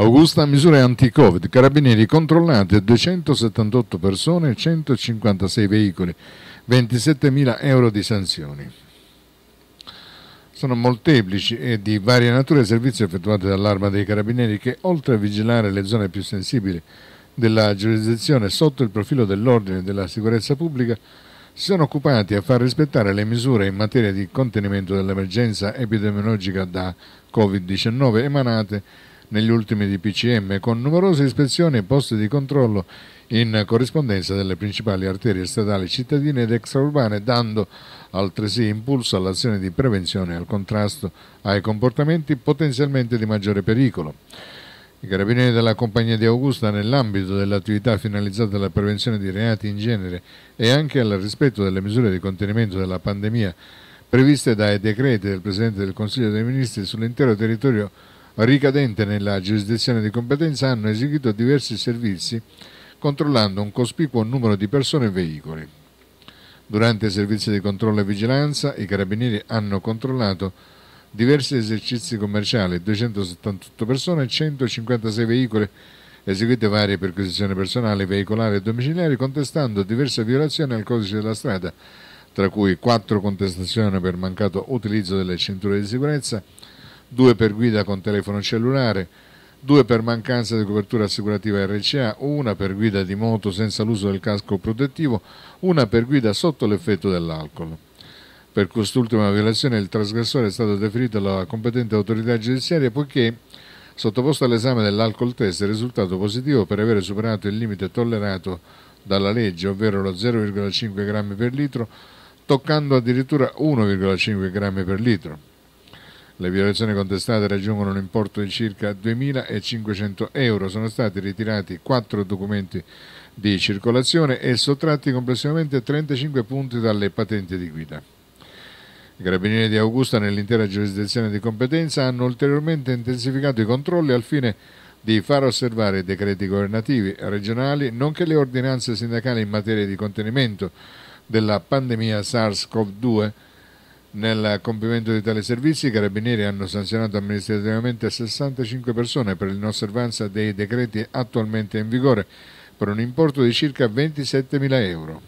Augusta misure anti-Covid, carabinieri controllati 278 persone, 156 veicoli, 27.000 euro di sanzioni. Sono molteplici e di varia natura i servizi effettuati dall'Arma dei Carabinieri che, oltre a vigilare le zone più sensibili della giurisdizione sotto il profilo dell'ordine e della sicurezza pubblica, si sono occupati a far rispettare le misure in materia di contenimento dell'emergenza epidemiologica da Covid-19 emanate negli ultimi DPCM, con numerose ispezioni e posti di controllo in corrispondenza delle principali arterie statali cittadine ed extraurbane, dando altresì impulso all'azione di prevenzione e al contrasto ai comportamenti potenzialmente di maggiore pericolo. I carabinieri della compagnia di Augusta, nell'ambito dell'attività finalizzata alla prevenzione di reati in genere e anche al rispetto delle misure di contenimento della pandemia previste dai decreti del Presidente del Consiglio dei Ministri sull'intero territorio ricadente nella giurisdizione di competenza, hanno eseguito diversi servizi controllando un cospicuo numero di persone e veicoli. Durante i servizi di controllo e vigilanza, i carabinieri hanno controllato diversi esercizi commerciali, 278 persone e 156 veicoli, eseguite varie perquisizioni personali, veicolari e domiciliari, contestando diverse violazioni al codice della strada, tra cui quattro contestazioni per mancato utilizzo delle cinture di sicurezza, 2 per guida con telefono cellulare, 2 per mancanza di copertura assicurativa RCA, 1 per guida di moto senza l'uso del casco protettivo, 1 per guida sotto l'effetto dell'alcol. Per quest'ultima violazione il trasgressore è stato deferito alla competente autorità giudiziaria poiché sottoposto all'esame dell'alcol test è risultato positivo per aver superato il limite tollerato dalla legge, ovvero lo 0,5 grammi per litro, toccando addirittura 1,5 grammi per litro. Le violazioni contestate raggiungono un importo di circa 2.500 euro. Sono stati ritirati quattro documenti di circolazione e sottratti complessivamente 35 punti dalle patenti di guida. I carabinieri di Augusta nell'intera giurisdizione di competenza hanno ulteriormente intensificato i controlli al fine di far osservare i decreti governativi regionali nonché le ordinanze sindacali in materia di contenimento della pandemia SARS-CoV-2 nel compimento di tali servizi i carabinieri hanno sanzionato amministrativamente 65 persone per l'inosservanza dei decreti attualmente in vigore per un importo di circa 27 mila euro.